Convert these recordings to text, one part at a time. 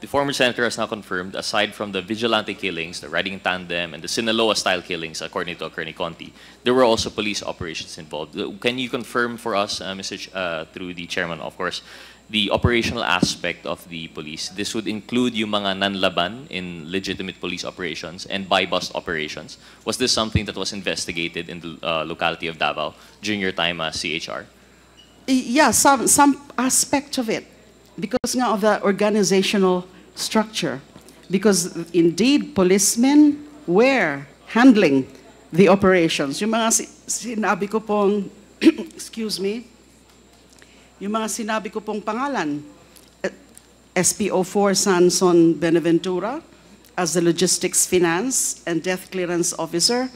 The former senator has now confirmed, aside from the vigilante killings, the riding tandem, and the Sinaloa-style killings, according to Attorney Conti, there were also police operations involved. Can you confirm for us, uh, Mr. Uh, through the chairman, of course, the operational aspect of the police? This would include yung mga nanlaban in legitimate police operations and buy-bust operations. Was this something that was investigated in the uh, locality of Davao during your time as uh, CHR? Yeah, some, some aspect of it because nga of the organizational structure. Because indeed, policemen were handling the operations. Yung mga sinabi ko pong, excuse me, yung mga sinabi ko pong pangalan, eh, SPO4 Sanson Benaventura as the Logistics Finance and Death Clearance Officer,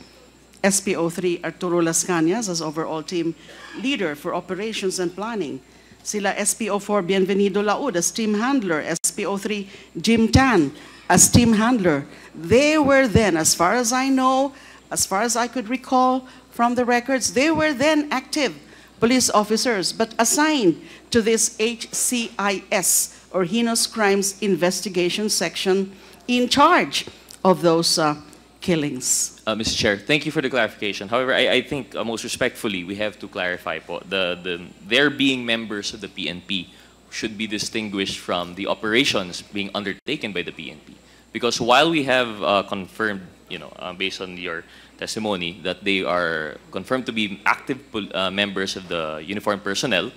SPO3 Arturo Las Cañas as overall team leader for operations and planning, sila SPO4 Bienvenido Laud a steam handler, SPO3 Jim Tan a Steam handler. They were then, as far as I know, as far as I could recall from the records, they were then active police officers, but assigned to this HCIS, or Heinous Crimes Investigation Section, in charge of those uh, killings. Uh, Mr. Chair, thank you for the clarification. However, I, I think uh, most respectfully, we have to clarify po, the, the, their being members of the PNP should be distinguished from the operations being undertaken by the PNP. Because while we have uh, confirmed, you know, uh, based on your testimony, that they are confirmed to be active uh, members of the uniformed personnel,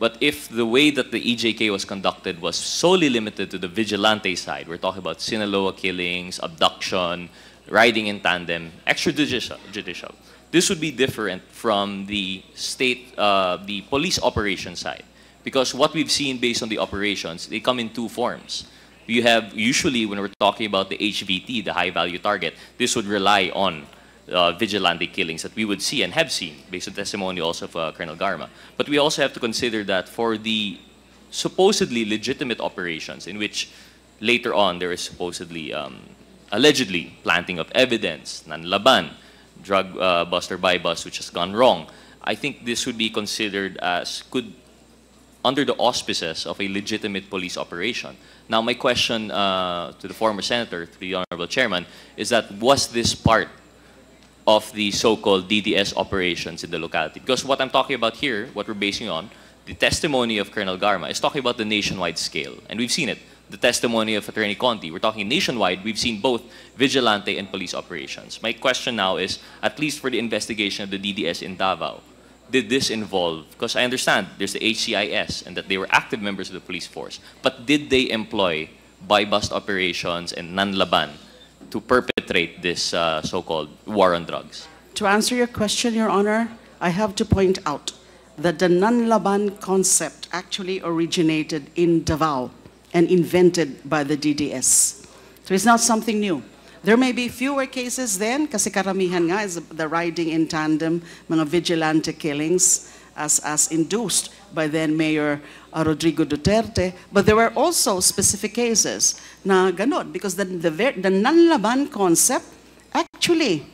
but if the way that the EJK was conducted was solely limited to the vigilante side, we're talking about Sinaloa killings, abduction, riding in tandem, extrajudicial. Judicial. This would be different from the state, uh, the police operation side, because what we've seen based on the operations, they come in two forms. You have usually when we're talking about the HVT, the high value target, this would rely on uh, vigilante killings that we would see and have seen based on testimony also of uh, Colonel Garma. But we also have to consider that for the supposedly legitimate operations in which later on there is supposedly um, allegedly planting of evidence, nanlaban, drug uh, by bus which has gone wrong. I think this would be considered as could under the auspices of a legitimate police operation. Now, my question uh, to the former senator, to the honorable chairman, is that was this part of the so-called DDS operations in the locality? Because what I'm talking about here, what we're basing on, the testimony of Colonel Garma, is talking about the nationwide scale, and we've seen it the testimony of Attorney Conti. We're talking nationwide. We've seen both vigilante and police operations. My question now is, at least for the investigation of the DDS in Davao, did this involve, because I understand there's the HCIS and that they were active members of the police force, but did they employ buy-bust operations and nanlaban to perpetrate this uh, so-called war on drugs? To answer your question, Your Honor, I have to point out that the nanlaban concept actually originated in Davao and invented by the DDS. So it's not something new. There may be fewer cases then, kasi karamihan nga is the riding in tandem, mga vigilante killings as, as induced by then Mayor Rodrigo Duterte. But there were also specific cases na ganon because the, the, the nanlaban concept actually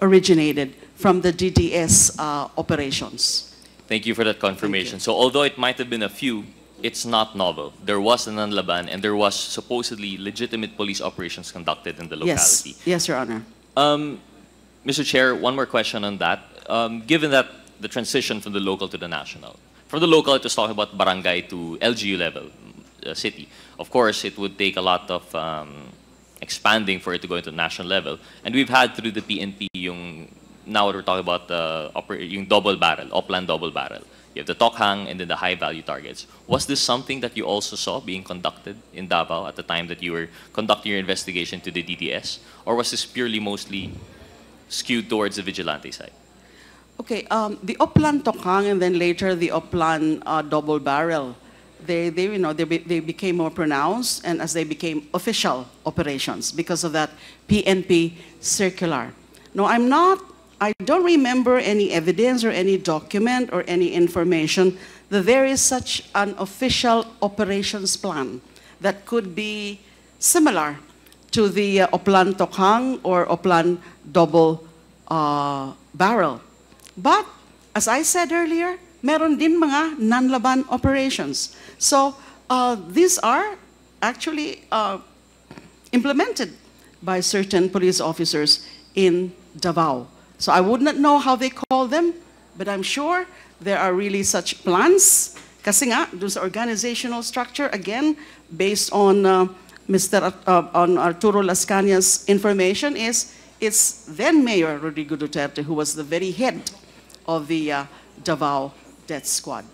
originated from the DDS uh, operations. Thank you for that confirmation. So although it might have been a few, it's not novel. There was an Nanlaban and there was supposedly legitimate police operations conducted in the locality. Yes, yes Your Honor. Um, Mr. Chair, one more question on that. Um, given that the transition from the local to the national, from the local it was talking about barangay to LGU level, uh, city. Of course, it would take a lot of um, expanding for it to go into the national level. And we've had through the PNP yung, now we're talking about the double barrel, upland double barrel. You have the Tokhang and then the high-value targets. Was this something that you also saw being conducted in Davao at the time that you were conducting your investigation to the DDS? Or was this purely mostly skewed towards the vigilante side? Okay, um, the Oplan Tokhang and then later the Oplan uh, double barrel, they, they, you know, they, be, they became more pronounced and as they became official operations because of that PNP circular. No, I'm not I don't remember any evidence or any document or any information that there is such an official operations plan that could be similar to the uh, Oplan Tokhang or Oplan double uh, barrel. But, as I said earlier, meron din mga non-laban operations. So, uh, these are actually uh, implemented by certain police officers in Davao. So I would not know how they call them, but I'm sure there are really such plans. Kasi nga, dun organizational structure, again, based on uh, Mr. Uh, on Arturo Lascania's information is, it's then Mayor Rodrigo Duterte who was the very head of the uh, Davao death squad.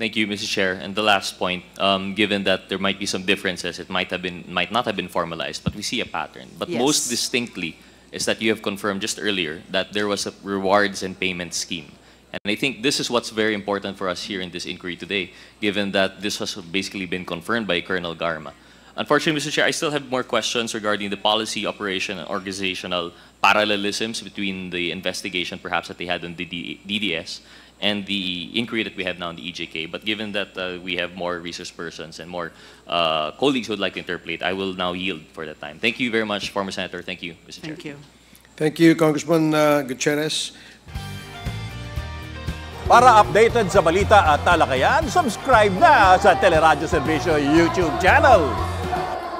Thank you, Mrs. Chair. And the last point, um, given that there might be some differences, it might have been, might not have been formalized, but we see a pattern. But yes. most distinctly, is that you have confirmed just earlier that there was a rewards and payment scheme. And I think this is what's very important for us here in this inquiry today, given that this has basically been confirmed by Colonel Garma. Unfortunately, Mr. Chair, I still have more questions regarding the policy, operation, and organizational parallelisms between the investigation perhaps that they had in the DDS and the inquiry that we have now in the EJK. But given that uh, we have more resource persons and more uh, colleagues who would like to interpolate, I will now yield for that time. Thank you very much, former Senator. Thank you, Mr. Thank Chair. you. Thank you, Congressman uh, Gutierrez. Para updated sa balita at talakayan, subscribe na sa Teleradio Servicio YouTube channel.